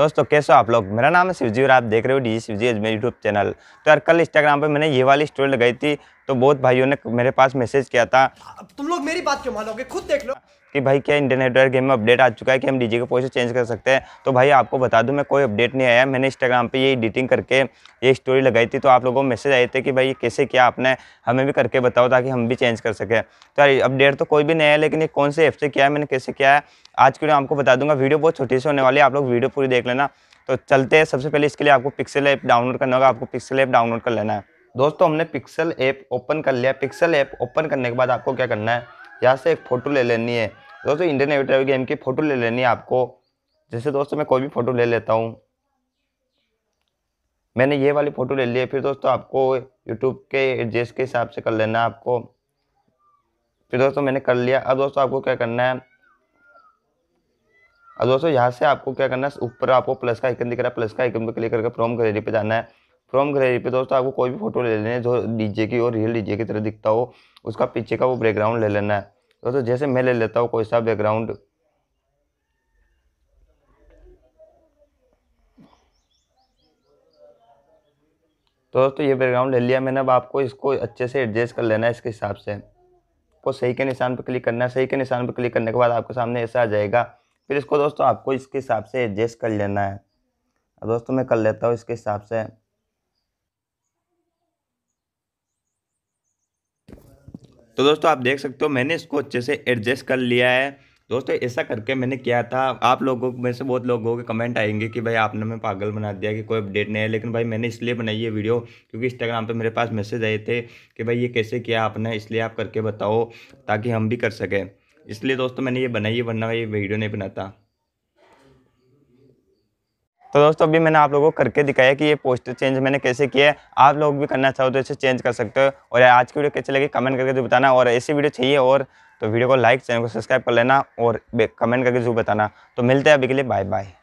दोस्तों कैसे हो आप लोग मेरा नाम है शिवजी और आप देख रहे हो D Shivji Ajmer YouTube channel तो यार कल इंस्टाग्राम पे मैंने ये वाली स्टोरी लगाई थी तो बहुत भाइयों ने मेरे पास मैसेज किया था अब तुम लोग मेरी बात क्यों मानोगे खुद देख लो कि भाई क्या इंडियन आइडल गेम में अपडेट आ चुका है कि हम डीजे के पोस्ट चेंज कर सकते हैं तो भाई आपको बता दूं मैं कोई अपडेट नहीं आया मैंने इंस्टाग्राम पे ये एडिटिंग करके ये स्टोरी लगाई थी तो आप लोगों को मैसेज आए थे कि भाई ये कैसे किया आपने हमें भी करके बताओ ताकि हम भी चेंज कर सकें तो अपडेट तो कोई भी नहीं है लेकिन ये कौन से ऐप से किया है मैंने कैसे किया है आज के लिए आपको बता दूंगा वीडियो बहुत छोटी से होने वाली है आप लोग वीडियो पूरी देख लेना तो चलते हैं सबसे पहले इसके लिए आपको पिक्सल ऐप डाउनलोड करना होगा आपको पिक्सल ऐप डाउनलोड कर लेना है दोस्तों हमने पिक्सल ऐप ओपन कर लिया पिक्सल ऐप ओपन करने के बाद आपको क्या करना है यहाँ से एक फ़ोटो ले लेनी है दोस्तों इंडियन एविटर गेम की फ़ोटो ले लेनी है आपको जैसे दोस्तों मैं कोई भी फ़ोटो ले लेता हूँ मैंने ये वाली फ़ोटो ले ली है फिर दोस्तों आपको यूट्यूब के एड्रेस के हिसाब से कर लेना आपको फिर दोस्तों मैंने कर लिया अब दोस्तों आपको क्या करना है अब दोस्तों यहाँ से आपको क्या करना है ऊपर आपको प्लस का आइकन दिख रहा है प्लस का आइकन पर क्लिक करके प्रोम गैलरी पर जाना है फ्रॉम गैलरी पे दोस्तों आपको कोई भी फोटो ले लेना है जो डीजे की और रियल डीजे की तरह दिखता हो उसका पीछे का वो बैकग्राउंड ले लेना है दोस्तों जैसे मैं ले लेता हूँ कोई सा बैकग्राउंड तो दोस्तों ये बैकग्राउंड ले लिया मैंने अब आपको इसको अच्छे से एडजस्ट कर लेना है इसके हिसाब से आपको सही के निशान पर क्लिक करना है सही के निशान पर क्लिक करने के बाद आपके सामने ऐसा आ जाएगा फिर इसको दोस्तों आपको इसके हिसाब से एडजस्ट कर लेना है दोस्तों मैं कर लेता हूँ इसके हिसाब से तो दोस्तों आप देख सकते हो मैंने इसको अच्छे से एडजस्ट कर लिया है दोस्तों ऐसा करके मैंने किया था आप लोगों में से बहुत लोगों के कमेंट आएंगे कि भाई आपने मैं पागल बना दिया कि कोई अपडेट नहीं है लेकिन भाई मैंने इसलिए बनाई है वीडियो क्योंकि इंस्टाग्राम पे मेरे पास मैसेज आए थे कि भाई ये कैसे किया आपने इसलिए आप करके बताओ ताकि हम भी कर सकें इसलिए दोस्तों मैंने ये बनाई है वरना ये वीडियो नहीं बनाता तो दोस्तों अभी मैंने आप लोगों को करके दिखाया कि ये पोस्टर चेंज मैंने कैसे किया है आप लोग भी करना चाहो तो इसे चेंज कर सकते हो और आज की वीडियो कैसे लगी कमेंट करके जो बताना और ऐसी वीडियो चाहिए और तो वीडियो को लाइक चैनल को सब्सक्राइब कर लेना और कमेंट करके जो बताना तो मिलते हैं अभी के लिए बाय बाय